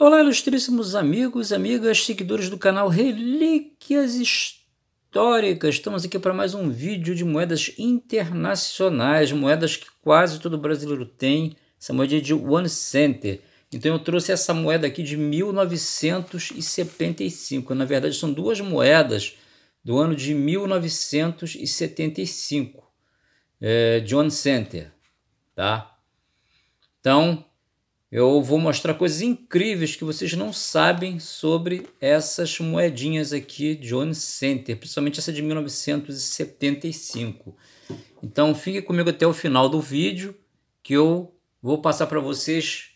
Olá, ilustríssimos amigos, amigas, seguidores do canal Relíquias Históricas. Estamos aqui para mais um vídeo de moedas internacionais, moedas que quase todo brasileiro tem, essa moeda é de One Center. Então eu trouxe essa moeda aqui de 1975. Na verdade, são duas moedas do ano de 1975, é, eh, de One Center, tá? Então, eu vou mostrar coisas incríveis que vocês não sabem sobre essas moedinhas aqui John Center, principalmente essa de 1975. Então fique comigo até o final do vídeo que eu vou passar para vocês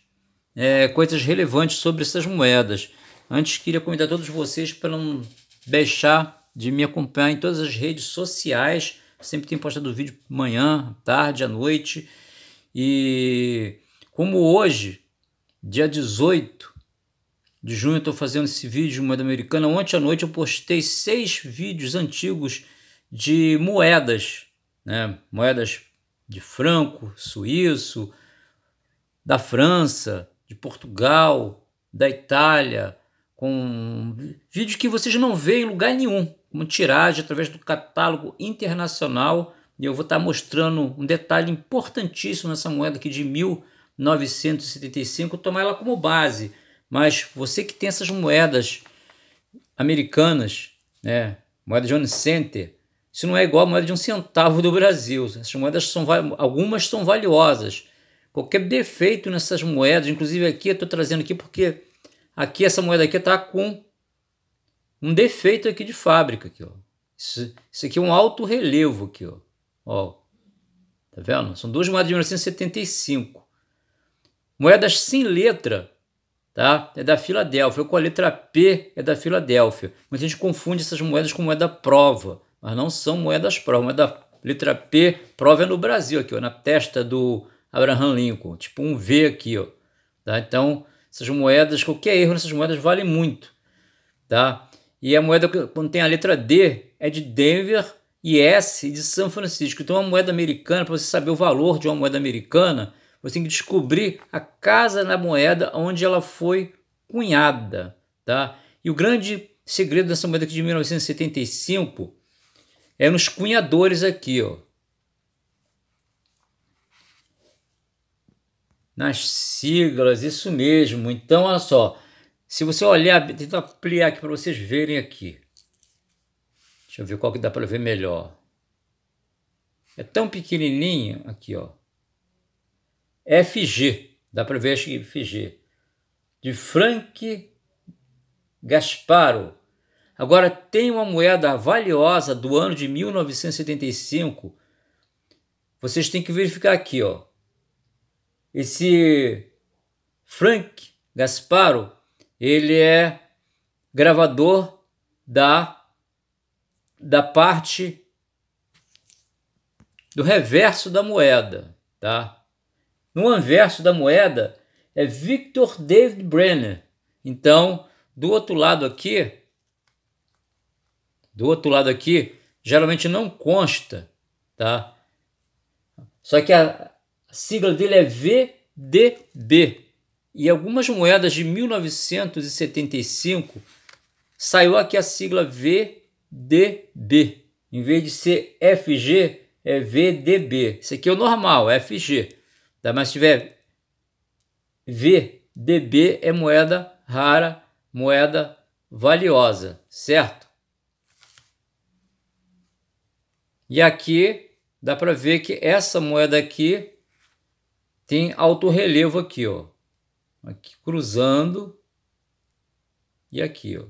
é, coisas relevantes sobre essas moedas. Antes queria convidar todos vocês para não deixar de me acompanhar em todas as redes sociais. Sempre tem postado vídeo manhã, tarde, à noite. E como hoje dia 18 de junho, estou fazendo esse vídeo de moeda americana. Ontem à noite eu postei seis vídeos antigos de moedas, né? moedas de franco, suíço, da França, de Portugal, da Itália, com vídeos que vocês não veem em lugar nenhum, como tiragem através do catálogo internacional. E eu vou estar tá mostrando um detalhe importantíssimo nessa moeda aqui de mil 975, tomar ela como base. Mas você que tem essas moedas americanas, né, moeda de um center, isso não é igual a moeda de um centavo do Brasil. Essas moedas são algumas são valiosas. Qualquer defeito nessas moedas, inclusive aqui eu estou trazendo aqui porque aqui essa moeda aqui está com um defeito aqui de fábrica aqui, ó. Isso, isso aqui é um alto relevo aqui, ó. ó. Tá vendo? São duas moedas de 1975. Moedas sem letra, tá? É da Filadélfia, ou com a letra P é da Filadélfia. Muita gente confunde essas moedas com moeda prova, mas não são moedas prova. Moeda letra P, prova é no Brasil aqui, ó, na testa do Abraham Lincoln, tipo um V aqui, ó. Tá? Então, essas moedas, qualquer erro nessas moedas vale muito, tá? E a moeda quando tem a letra D é de Denver e S de São Francisco. Então, uma moeda americana, para você saber o valor de uma moeda americana, você tem que descobrir a casa na moeda onde ela foi cunhada, tá? E o grande segredo dessa moeda aqui de 1975 é nos cunhadores aqui, ó. Nas siglas, isso mesmo. Então, olha só. Se você olhar, tentar ampliar aqui para vocês verem aqui. Deixa eu ver qual que dá para ver melhor. É tão pequenininho aqui, ó. FG, dá para acho que FG, de Frank Gasparo. Agora tem uma moeda valiosa do ano de 1975. Vocês têm que verificar aqui, ó. Esse Frank Gasparo, ele é gravador da da parte do reverso da moeda, tá? No anverso da moeda é Victor David Brenner. Então, do outro lado aqui, do outro lado aqui, geralmente não consta, tá? Só que a sigla dele é VDB. E algumas moedas de 1975 saiu aqui a sigla VDB. Em vez de ser FG, é VDB. Isso aqui é o normal, FG. Tá? Mas se tiver VDB é moeda rara, moeda valiosa, certo? E aqui dá para ver que essa moeda aqui tem alto relevo aqui, ó. Aqui cruzando e aqui, ó.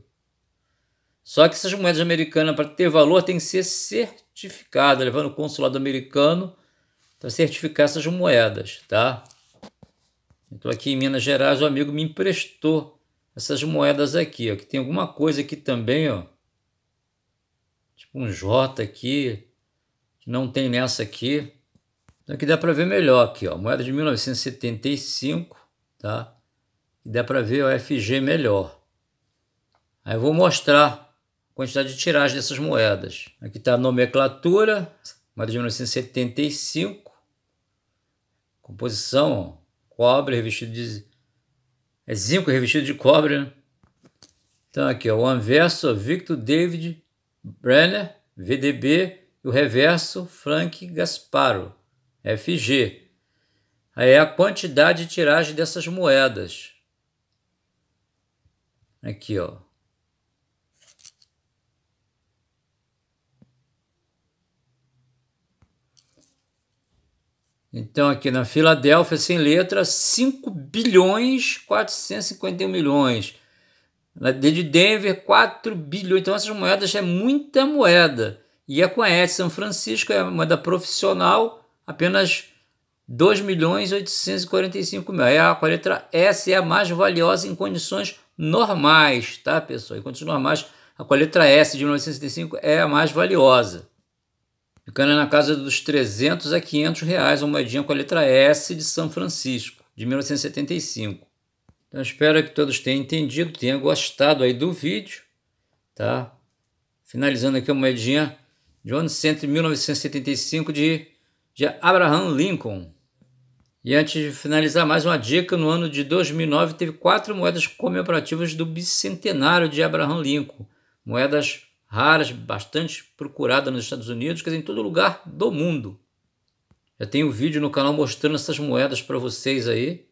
Só que essas moedas americanas para ter valor tem que ser certificada, levando o consulado americano para então, certificar essas moedas, tá? Então aqui em Minas Gerais o amigo me emprestou essas moedas aqui, ó, que tem alguma coisa aqui também, ó. Tipo um J aqui, que não tem nessa aqui. Então aqui dá para ver melhor aqui, ó, moeda de 1975, tá? E dá para ver o FG melhor. Aí eu vou mostrar a quantidade de tiragem dessas moedas. Aqui está a nomenclatura, moeda de 1975. Composição, cobre revestido de. É zinco revestido de cobre, né? Então aqui, ó, o anverso Victor David Brenner, VDB, e o reverso Frank Gasparo, FG. Aí é a quantidade de tiragem dessas moedas. Aqui, ó. Então, aqui na Filadélfia, sem letra, 5 bilhões 451 milhões. Na de Denver, 4 bilhões. Então, essas moedas é muita moeda. E é a S São Francisco, é a moeda profissional, apenas 2 milhões 845 mil. É a, letra S é a mais valiosa em condições normais, tá, pessoal? Em condições normais, a letra S de 1975 é a mais valiosa ficando na casa dos 300 a 500 reais, uma moedinha com a letra S de São Francisco, de 1975. Então espero que todos tenham entendido, tenham gostado aí do vídeo, tá? Finalizando aqui uma moedinha de ano de 1975 de, de Abraham Lincoln. E antes de finalizar, mais uma dica: no ano de 2009 teve quatro moedas comemorativas do bicentenário de Abraham Lincoln, moedas raras, bastante procurada nos Estados Unidos, quer dizer, em todo lugar do mundo. Já tenho um vídeo no canal mostrando essas moedas para vocês aí.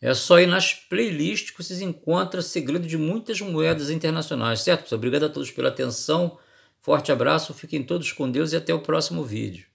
É só ir nas playlists que vocês encontram segredo de muitas moedas internacionais, certo? Obrigado a todos pela atenção. Forte abraço, fiquem todos com Deus e até o próximo vídeo.